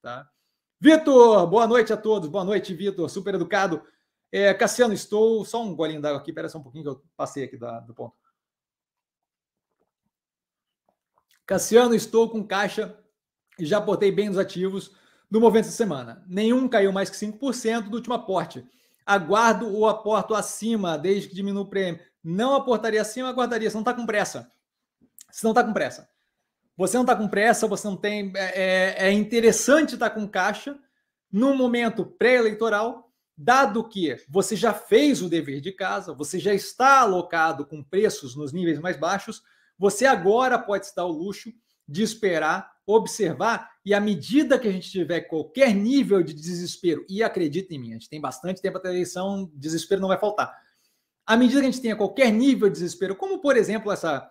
Tá? Vitor, boa noite a todos. Boa noite, Vitor. Super educado. É, Cassiano, estou. Só um golinho d'água aqui, pera só um pouquinho que eu passei aqui da, do ponto. Cassiano, estou com caixa e já botei bem nos ativos no movimento de semana. Nenhum caiu mais que 5% do último aporte. Aguardo o aporto acima, desde que diminua o prêmio. Não aportaria acima, aguardaria. Você não está com pressa. Você não está com pressa. Você não está com pressa, você não tem. É, é, é interessante estar tá com caixa num momento pré-eleitoral, dado que você já fez o dever de casa, você já está alocado com preços nos níveis mais baixos, você agora pode estar o luxo de esperar, observar, e à medida que a gente tiver qualquer nível de desespero, e acredita em mim, a gente tem bastante tempo até a eleição, desespero não vai faltar. À medida que a gente tenha qualquer nível de desespero, como por exemplo essa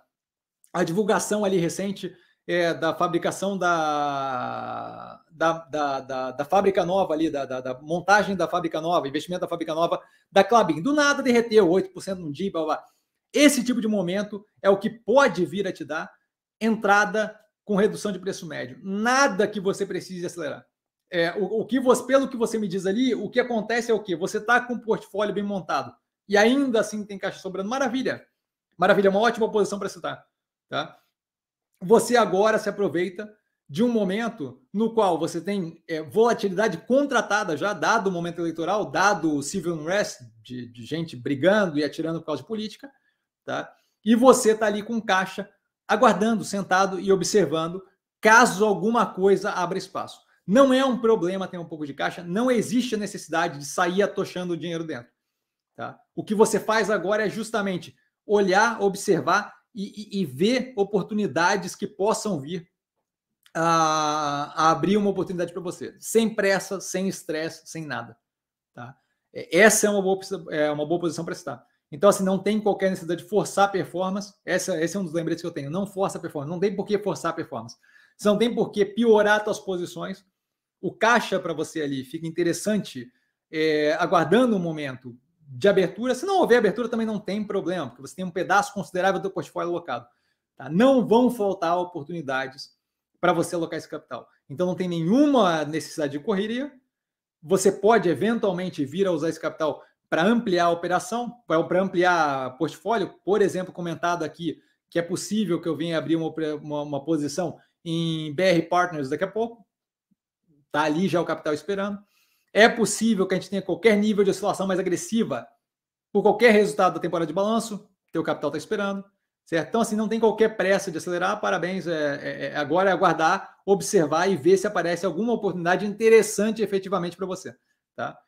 a divulgação ali recente é, da fabricação da, da, da, da, da fábrica nova ali, da, da, da, montagem da fábrica nova, investimento da fábrica nova da Clabin. Do nada derreteu 8% num dia, blá, blá. Esse tipo de momento é o que pode vir a te dar entrada com redução de preço médio. Nada que você precise acelerar. É, o, o, que você, pelo que você me diz ali, o que acontece é o que Você está com o portfólio bem montado e ainda assim tem caixa sobrando. Maravilha. Maravilha, é uma ótima posição para citar. Tá? você agora se aproveita de um momento no qual você tem é, volatilidade contratada já, dado o momento eleitoral, dado o civil unrest, de, de gente brigando e atirando por causa de política, tá? e você está ali com caixa, aguardando, sentado e observando, caso alguma coisa abra espaço. Não é um problema ter um pouco de caixa, não existe a necessidade de sair atochando o dinheiro dentro. Tá? O que você faz agora é justamente olhar, observar, e, e, e ver oportunidades que possam vir a, a abrir uma oportunidade para você, sem pressa, sem estresse, sem nada. Tá? É, essa é uma boa, é uma boa posição para estar. Então, assim, não tem qualquer necessidade de forçar a performance. Essa, esse é um dos lembretes que eu tenho. Não força a performance. Não tem por que forçar a performance. Você não tem por que piorar suas posições. O caixa para você ali fica interessante, é, aguardando o um momento, de abertura. Se não houver abertura, também não tem problema, porque você tem um pedaço considerável do portfólio alocado. Tá? Não vão faltar oportunidades para você alocar esse capital. Então não tem nenhuma necessidade de correria. Você pode eventualmente vir a usar esse capital para ampliar a operação, para ampliar portfólio. Por exemplo, comentado aqui que é possível que eu venha abrir uma, uma, uma posição em BR Partners daqui a pouco. Está ali já o capital esperando. É possível que a gente tenha qualquer nível de oscilação mais agressiva por qualquer resultado da temporada de balanço, teu capital está esperando, certo? Então, assim, não tem qualquer pressa de acelerar, parabéns. É, é, é, agora é aguardar, observar e ver se aparece alguma oportunidade interessante efetivamente para você, tá?